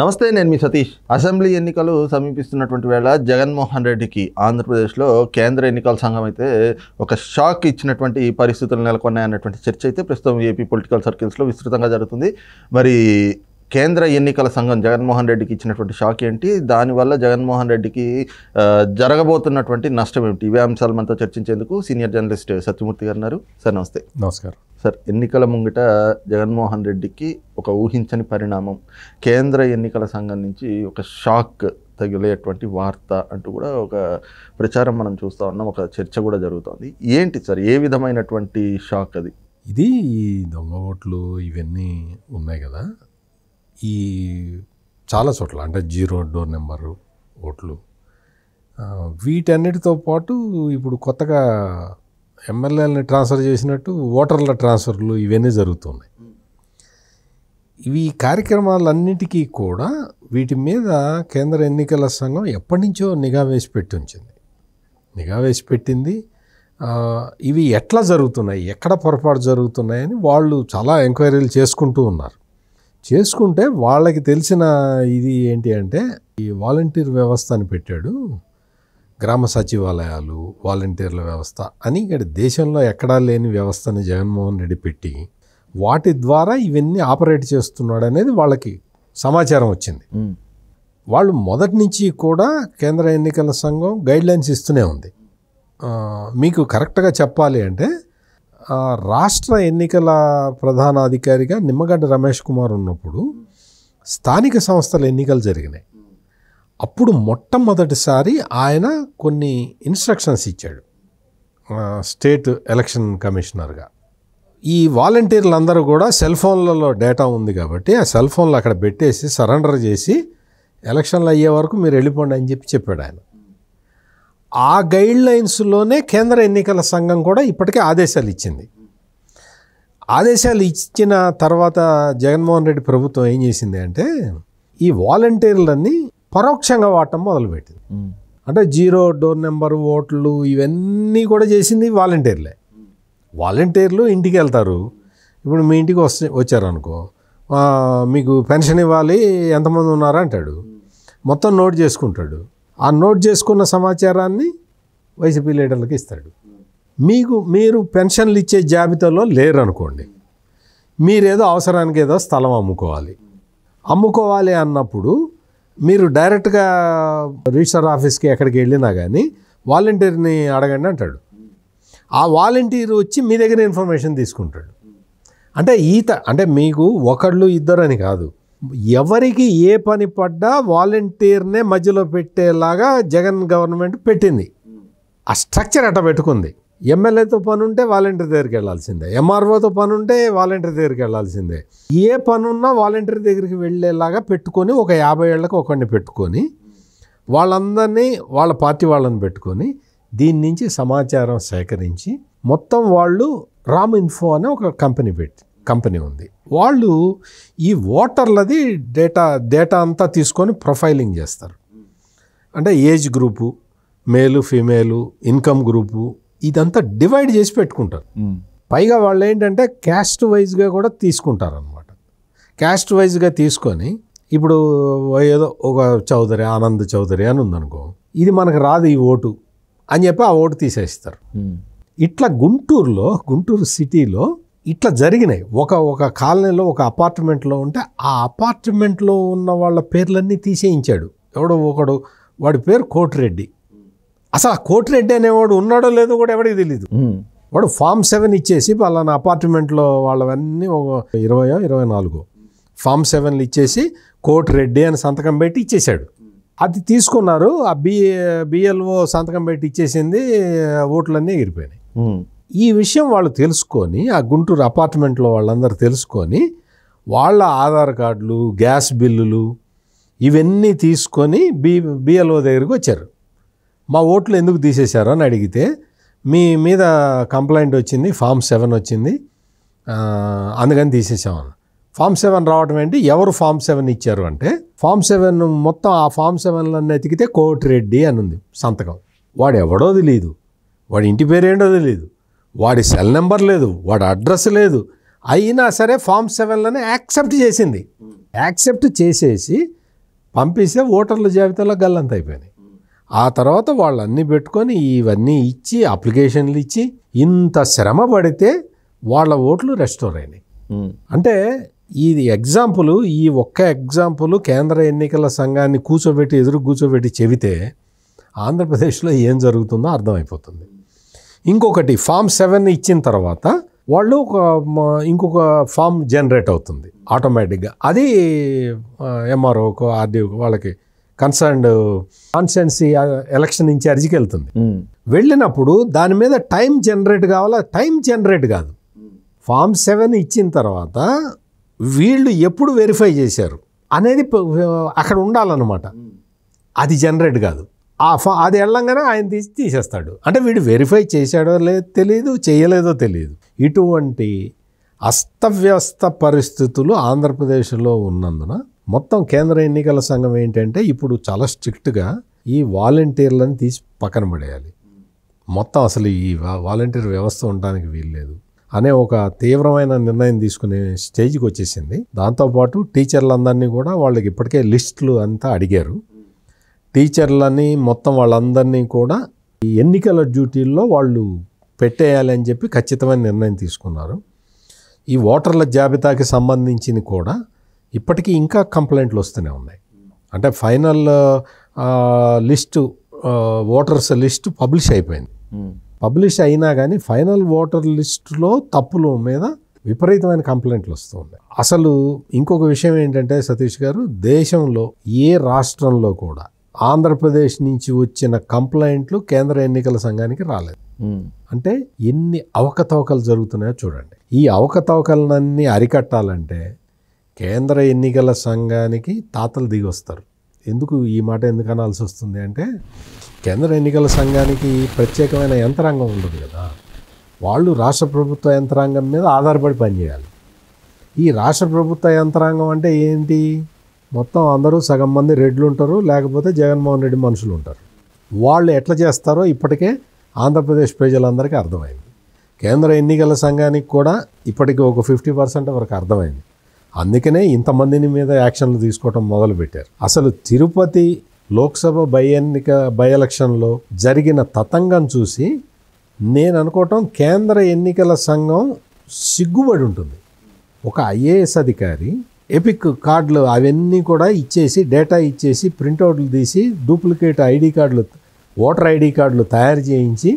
నమస్తే నేను మీ సతీష్ అసెంబ్లీ ఎన్నికలు సమీపిస్తున్నటువంటి వేళ జగన్మోహన్ రెడ్డికి ఆంధ్రప్రదేశ్లో కేంద్ర ఎన్నికల సంఘం అయితే ఒక షాక్ ఇచ్చినటువంటి పరిస్థితులు నెలకొన్నాయన్నటువంటి చర్చ అయితే ప్రస్తుతం ఏపీ పొలిటికల్ సర్కిల్స్లో విస్తృతంగా జరుగుతుంది మరి కేంద్ర ఎన్నికల సంఘం జగన్మోహన్ రెడ్డికి ఇచ్చినటువంటి షాక్ ఏంటి దానివల్ల జగన్మోహన్ రెడ్డికి జరగబోతున్నటువంటి నష్టం ఏమిటి ఇవే అంశాలు మనతో చర్చించేందుకు సీనియర్ జర్నలిస్ట్ సత్యమూర్తి గారు ఉన్నారు సార్ నమస్తే నమస్కారం సార్ ఎన్నికల ముంగిట జగన్మోహన్ రెడ్డికి ఒక ఊహించని పరిణామం కేంద్ర ఎన్నికల సంఘం నుంచి ఒక షాక్ తగిలేటువంటి వార్త అంటూ కూడా ఒక ప్రచారం మనం చూస్తూ ఉన్నాం ఒక చర్చ కూడా జరుగుతుంది ఏంటి సార్ ఏ విధమైనటువంటి షాక్ అది ఇది దొంగ ఓట్లు ఇవన్నీ ఉన్నాయి కదా ఈ చాలా చోట్ల అంటే జీరో డోర్ నెంబరు ఓట్లు వీటన్నిటితో పాటు ఇప్పుడు కొత్తగా ఎమ్మెల్యేలని ట్రాన్స్ఫర్ చేసినట్టు ఓటర్ల ట్రాన్స్ఫర్లు ఇవన్నీ జరుగుతున్నాయి ఇవి కార్యక్రమాలన్నిటికీ కూడా వీటి మీద కేంద్ర ఎన్నికల సంఘం ఎప్పటి నుంచో నిఘా వేసి పెట్టి ఉంచింది నిఘా వేసి పెట్టింది ఇవి ఎట్లా జరుగుతున్నాయి ఎక్కడ పొరపాటు జరుగుతున్నాయని వాళ్ళు చాలా ఎంక్వైరీలు చేసుకుంటూ ఉన్నారు చేసుకుంటే వాళ్ళకి తెలిసిన ఇది ఏంటి అంటే ఈ వాలంటీర్ వ్యవస్థ అని పెట్టాడు గ్రామ సచివాలయాలు వాలంటీర్ల వ్యవస్థ అని ఇక్కడ దేశంలో ఎక్కడా లేని వ్యవస్థని జగన్మోహన్ రెడ్డి పెట్టి వాటి ద్వారా ఇవన్నీ ఆపరేట్ చేస్తున్నాడు అనేది వాళ్ళకి సమాచారం వచ్చింది వాళ్ళు మొదటి నుంచి కూడా కేంద్ర ఎన్నికల సంఘం గైడ్లైన్స్ ఇస్తూనే ఉంది మీకు కరెక్ట్గా చెప్పాలి అంటే రాష్ట్ర ఎన్నికల ప్రధాన అధికారిగా నిమ్మగడ్డ రమేష్ కుమార్ ఉన్నప్పుడు స్థానిక సంస్థల ఎన్నికలు జరిగినాయి అప్పుడు మొట్టమొదటిసారి ఆయన కొన్ని ఇన్స్ట్రక్షన్స్ ఇచ్చాడు స్టేట్ ఎలక్షన్ కమిషనర్గా ఈ వాలంటీర్లు అందరూ కూడా సెల్ ఫోన్లలో డేటా ఉంది కాబట్టి ఆ సెల్ ఫోన్లు అక్కడ పెట్టేసి సరెండర్ చేసి ఎలక్షన్లు అయ్యే వరకు మీరు వెళ్ళిపోండి అని చెప్పి చెప్పాడు ఆయన ఆ గైడ్ లైన్స్లోనే కేంద్ర ఎన్నికల సంఘం కూడా ఇప్పటికే ఆదేశాలు ఇచ్చింది ఆదేశాలు ఇచ్చిన తర్వాత జగన్మోహన్ రెడ్డి ప్రభుత్వం ఏం చేసింది అంటే ఈ వాలంటీర్లన్నీ పరోక్షంగా వాడటం మొదలుపెట్టింది అంటే జీరో డోర్ నెంబర్ ఓట్లు ఇవన్నీ కూడా చేసింది వాలంటీర్లే వాలంటీర్లు ఇంటికి వెళ్తారు ఇప్పుడు మీ ఇంటికి వస్తే వచ్చారనుకో మీకు పెన్షన్ ఇవ్వాలి ఎంతమంది ఉన్నారా అంటాడు మొత్తం నోట్ చేసుకుంటాడు ఆ నోట్ చేసుకున్న సమాచారాన్ని వైసీపీ లీడర్లకు ఇస్తాడు మీకు మీరు పెన్షన్లు ఇచ్చే జాబితాలో లేరు అనుకోండి మీరేదో అవసరానికి ఏదో స్థలం అమ్ముకోవాలి అమ్ముకోవాలి అన్నప్పుడు మీరు డైరెక్ట్గా రిజిస్టర్ ఆఫీస్కి ఎక్కడికి వెళ్ళినా కానీ వాలంటీర్ని అడగండి అంటాడు ఆ వాలంటీర్ వచ్చి మీ దగ్గర ఇన్ఫర్మేషన్ తీసుకుంటాడు అంటే ఈత అంటే మీకు ఒకళ్ళు ఇద్దరు అని కాదు ఎవరికి ఏ పని పడ్డా వాలంటీర్నే మధ్యలో పెట్టేలాగా జగన్ గవర్నమెంట్ పెట్టింది ఆ స్ట్రక్చర్ అట్ట పెట్టుకుంది ఎమ్మెల్యేతో పని ఉంటే వాలంటీర్ దగ్గరికి వెళ్ళాల్సిందే ఎంఆర్ఓతో పని ఉంటే వాలంటీర్ దగ్గరికి వెళ్ళాల్సిందే ఏ పని ఉన్నా వాలంటీర్ దగ్గరికి వెళ్ళేలాగా పెట్టుకొని ఒక యాభై ఏళ్ళకు ఒకరిని పెట్టుకొని వాళ్ళందరినీ వాళ్ళ పార్టీ వాళ్ళని పెట్టుకొని దీని నుంచి సమాచారం సేకరించి మొత్తం వాళ్ళు రామ్ ఇన్ఫో అనే ఒక కంపెనీ పెట్టి కంపెనీ ఉంది వాళ్ళు ఈ ఓటర్లది డేటా డేటా అంతా తీసుకొని ప్రొఫైలింగ్ చేస్తారు అంటే age group male female income group ఇదంతా డివైడ్ చేసి పెట్టుకుంటారు పైగా వాళ్ళు ఏంటంటే క్యాస్ట్ వైజ్గా కూడా తీసుకుంటారు అనమాట క్యాస్ట్ వైజ్గా తీసుకొని ఇప్పుడు ఏదో ఒక చౌదరి ఆనంద్ చౌదరి అని ఉందనుకో ఇది మనకు రాదు ఈ ఓటు అని చెప్పి ఆ ఓటు తీసేస్తారు ఇట్లా గుంటూరులో గుంటూరు సిటీలో ఇట్లా జరిగినాయి ఒక ఒక కాలనీలో ఒక అపార్ట్మెంట్లో ఉంటే ఆ అపార్ట్మెంట్లో ఉన్న వాళ్ళ పేర్లన్నీ తీసేయించాడు ఎవడో ఒకడు వాడి పేరు కోటిరెడ్డి అసలు ఆ కోటిరెడ్డి అనేవాడు ఉన్నాడో లేదో కూడా ఎవరికి తెలియదు వాడు ఫామ్ సెవెన్ ఇచ్చేసి పలానా అపార్ట్మెంట్లో వాళ్ళవన్నీ ఒక ఇరవయో ఇరవై నాలుగో ఫామ్ సెవెన్లు ఇచ్చేసి కోటిరెడ్డి అని సంతకం పెట్టి ఇచ్చేశాడు అది తీసుకున్నారు ఆ బి బిఎల్ఓ సంతకం పెట్టి ఇచ్చేసింది ఓట్లన్నీ ఎగిరిపోయినాయి ఈ విషయం వాళ్ళు తెలుసుకొని ఆ గుంటూరు అపార్ట్మెంట్లో వాళ్ళందరూ తెలుసుకొని వాళ్ళ ఆధార్ కార్డులు గ్యాస్ బిల్లులు ఇవన్నీ తీసుకొని బి బిఎల్ఓ దగ్గరికి వచ్చారు మా ఓట్లు ఎందుకు తీసేశారు అని అడిగితే మీ మీద కంప్లైంట్ వచ్చింది ఫామ్ సెవెన్ వచ్చింది అందుకని తీసేసామని ఫామ్ సెవెన్ రావడం ఏంటి ఎవరు ఫామ్ సెవెన్ ఇచ్చారు అంటే ఫామ్ సెవెన్ మొత్తం ఆ ఫామ్ సెవెన్లన్నీ ఎతికితే కోటిరెడ్డి అని ఉంది సంతకం వాడు ఎవడో తెలియదు వాడి ఇంటి పేరేంటో తెలియదు వాడి సెల్ నెంబర్ లేదు వాడి అడ్రస్ లేదు అయినా సరే ఫామ్ సెవెన్లోనే యాక్సెప్ట్ చేసింది యాక్సెప్ట్ చేసేసి పంపిస్తే ఓటర్ల జాబితాలో గల్లంత అయిపోయినాయి ఆ తర్వాత వాళ్ళు అన్నీ పెట్టుకొని ఇవన్నీ ఇచ్చి అప్లికేషన్లు ఇచ్చి ఇంత శ్రమ పడితే వాళ్ళ ఓట్లు రెస్టోర్ అయినాయి అంటే ఇది ఎగ్జాంపుల్ ఈ ఒక్క ఎగ్జాంపుల్ కేంద్ర ఎన్నికల సంఘాన్ని కూర్చోబెట్టి ఎదురు కూర్చోబెట్టి చెబితే ఆంధ్రప్రదేశ్లో ఏం జరుగుతుందో అర్థమైపోతుంది ఇంకొకటి ఫామ్ సెవెన్ ఇచ్చిన తర్వాత వాళ్ళు ఒక ఇంకొక ఫామ్ జనరేట్ అవుతుంది ఆటోమేటిక్గా అది ఎంఆర్ఓకు ఆర్డీ వాళ్ళకి కన్సర్న్డ్ కాన్స్టెన్సీ ఎలక్షన్ ఇన్ఛార్జికి వెళ్తుంది వెళ్ళినప్పుడు దాని మీద టైం జనరేట్ కావాలా టైం జనరేట్ కాదు ఫామ్ సెవెన్ ఇచ్చిన తర్వాత వీళ్ళు ఎప్పుడు వెరిఫై చేశారు అనేది అక్కడ ఉండాలన్నమాట అది జనరేట్ కాదు ఆ ఫా అది వెళ్ళంగానే ఆయన తీసి తీసేస్తాడు అంటే వీడు వెరిఫై చేశాడో లేదో తెలియదు చేయలేదో తెలియదు ఇటువంటి అస్తవ్యస్త పరిస్థితులు ఆంధ్రప్రదేశ్లో ఉన్నందున మొత్తం కేంద్ర ఎన్నికల సంఘం ఏంటంటే ఇప్పుడు చాలా స్ట్రిక్ట్గా ఈ వాలంటీర్లను తీసి పక్కన పడేయాలి మొత్తం అసలు ఈ వాలంటీర్ వ్యవస్థ ఉండడానికి వీల్లేదు అనే ఒక తీవ్రమైన నిర్ణయం తీసుకునే స్టేజ్కి వచ్చేసింది దాంతోపాటు టీచర్లందరినీ కూడా వాళ్ళకి ఇప్పటికే లిస్టులు అంతా అడిగారు టీచర్లని మొత్తం వాళ్ళందరినీ కూడా ఈ ఎన్నికల డ్యూటీల్లో వాళ్ళు పెట్టేయాలి అని చెప్పి ఖచ్చితమైన నిర్ణయం తీసుకున్నారు ఈ ఓటర్ల జాబితాకి సంబంధించిన కూడా ఇప్పటికీ ఇంకా కంప్లైంట్లు వస్తూనే ఉన్నాయి అంటే final list voters list publish అయిపోయింది పబ్లిష్ అయినా కానీ ఫైనల్ ఓటర్ లిస్టులో తప్పుల మీద విపరీతమైన కంప్లైంట్లు వస్తూ ఉన్నాయి అసలు ఇంకొక విషయం ఏంటంటే సతీష్ గారు దేశంలో ఏ రాష్ట్రంలో కూడా ఆంధ్రప్రదేశ్ నుంచి వచ్చిన కంప్లైంట్లు కేంద్ర ఎన్నికల సంఘానికి రాలేదు అంటే ఎన్ని అవకతవకలు జరుగుతున్నాయో చూడండి ఈ అవకతవకలన్నీ అరికట్టాలంటే కేంద్ర ఎన్నికల సంఘానికి తాతలు దిగొస్తారు ఎందుకు ఈ మాట ఎందుకు అనాల్సి వస్తుంది అంటే కేంద్ర ఎన్నికల సంఘానికి ప్రత్యేకమైన యంత్రాంగం ఉండదు కదా వాళ్ళు రాష్ట్ర ప్రభుత్వ యంత్రాంగం మీద ఆధారపడి పనిచేయాలి ఈ రాష్ట్ర ప్రభుత్వ యంత్రాంగం అంటే ఏంటి మొత్తం అందరూ సగం మంది రెడ్లు ఉంటారు లేకపోతే జగన్మోహన్ రెడ్డి మనుషులు ఉంటారు వాళ్ళు ఎట్లా చేస్తారో ఇప్పటికే ఆంధ్రప్రదేశ్ ప్రజలందరికీ అర్థమైంది కేంద్ర ఎన్నికల సంఘానికి కూడా ఇప్పటికి ఒక ఫిఫ్టీ పర్సెంట్ వరకు అర్థమైంది అందుకనే ఇంతమందిని మీద యాక్షన్లు తీసుకోవటం మొదలుపెట్టారు అసలు తిరుపతి లోక్సభ బై ఎన్నిక బై ఎలక్షన్లో జరిగిన తతంగం చూసి నేను అనుకోవటం కేంద్ర ఎన్నికల సంఘం సిగ్గుబడి ఉంటుంది ఒక ఐఏఎస్ అధికారి ఎపిక్ కార్డులు అవన్నీ కూడా ఇచ్చేసి డేటా ఇచ్చేసి ప్రింటౌట్లు తీసి డూప్లికేట్ ఐడి కార్డులు ఓటర్ ఐడి కార్డులు తయారు చేయించి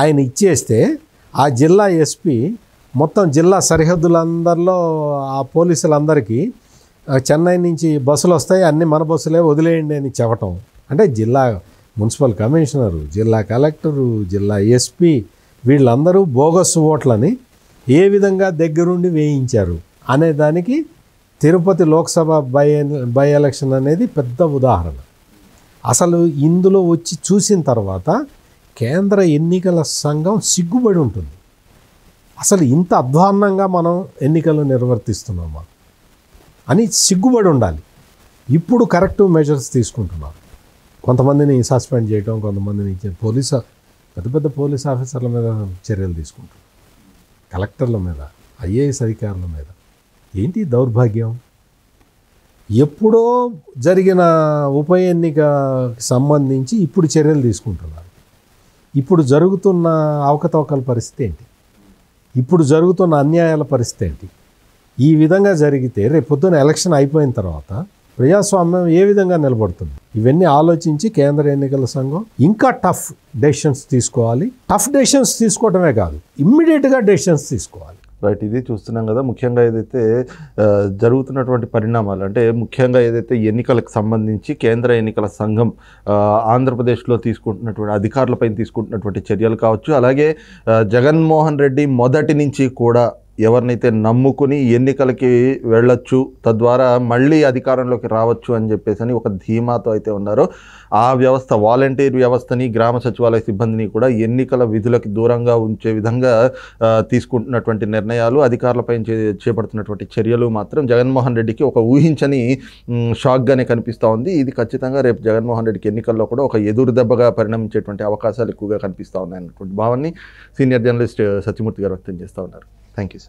ఆయన ఇచ్చేస్తే ఆ జిల్లా ఎస్పీ మొత్తం జిల్లా సరిహద్దులందరిలో ఆ పోలీసులందరికీ చెన్నై నుంచి బస్సులు వస్తాయి అన్నీ మన బస్సులే వదిలేయండి అని చెప్పటం అంటే జిల్లా మున్సిపల్ కమిషనరు జిల్లా కలెక్టరు జిల్లా ఎస్పీ వీళ్ళందరూ బోగస్ ఓట్లని ఏ విధంగా దగ్గరుండి వేయించారు అనే దానికి Tirupati Lok Sabha by by election అనేది పెద్ద ఉదాహరణ అసలు ఇందులో వచ్చి చూసిన తర్వాత కేంద్ర ఎన్నికల సంఘం సిగ్గుబడి ఉంటుంది అసలు ఇంత అధ్వాన్నంగా మనం ఎన్నికలు నిర్వర్తిస్తున్నామా అని సిగ్గుబడి ఉండాలి ఇప్పుడు కరెక్టివ్ మెజర్స్ తీసుకుంటున్నారు కొంతమందిని సస్పెండ్ చేయడం కొంతమందిని పోలీసు పెద్ద పెద్ద పోలీస్ ఆఫీసర్ల మీద చర్యలు తీసుకుంటున్నారు కలెక్టర్ల మీద ఐఏఎస్ అధికారుల మీద ఏంటి దౌర్భాగ్యం ఎప్పుడో జరిగిన ఉప ఎన్నికకి సంబంధించి ఇప్పుడు చర్యలు తీసుకుంటున్నారు ఇప్పుడు జరుగుతున్న అవకతవకల పరిస్థితి ఏంటి ఇప్పుడు జరుగుతున్న అన్యాయాల పరిస్థితి ఏంటి ఈ విధంగా జరిగితే రేపొద్దున ఎలక్షన్ అయిపోయిన తర్వాత ప్రజాస్వామ్యం ఏ విధంగా నిలబడుతుంది ఇవన్నీ ఆలోచించి కేంద్ర ఎన్నికల సంఘం ఇంకా టఫ్ డెసిషన్స్ తీసుకోవాలి టఫ్ డెసిషన్స్ తీసుకోవటమే కాదు ఇమ్మీడియట్గా డెసిషన్స్ తీసుకోవాలి రైట్ ఇది చూస్తున్నాం కదా ముఖ్యంగా ఏదైతే జరుగుతున్నటువంటి పరిణామాలు అంటే ముఖ్యంగా ఏదైతే ఎన్నికలకు సంబంధించి కేంద్ర ఎన్నికల సంఘం ఆంధ్రప్రదేశ్లో తీసుకుంటున్నటువంటి అధికారులపైన తీసుకుంటున్నటువంటి చర్యలు కావచ్చు అలాగే జగన్మోహన్ రెడ్డి మొదటి నుంచి కూడా ఎవరినైతే నమ్ముకుని ఎన్నికలకి వెళ్ళొచ్చు తద్వారా మళ్ళీ అధికారంలోకి రావచ్చు అని చెప్పేసి అని ఒక ధీమాతో అయితే ఉన్నారో ఆ వ్యవస్థ వాలంటీర్ వ్యవస్థని గ్రామ సచివాలయ సిబ్బందిని కూడా ఎన్నికల విధులకు దూరంగా ఉంచే విధంగా తీసుకుంటున్నటువంటి నిర్ణయాలు అధికారులపై చేపడుతున్నటువంటి చర్యలు మాత్రం జగన్మోహన్ రెడ్డికి ఒక ఊహించని షాక్గానే కనిపిస్తూ ఉంది ఇది ఖచ్చితంగా రేపు జగన్మోహన్ రెడ్డికి ఎన్నికల్లో కూడా ఒక ఎదురు దెబ్బగా పరిణమించేటువంటి అవకాశాలు ఎక్కువగా కనిపిస్తూ ఉన్నాయన్నటువంటి భావాన్ని సీనియర్ జర్నలిస్ట్ సత్యమూర్తి గారు వ్యక్తం చేస్తూ ఉన్నారు Thank you, sir.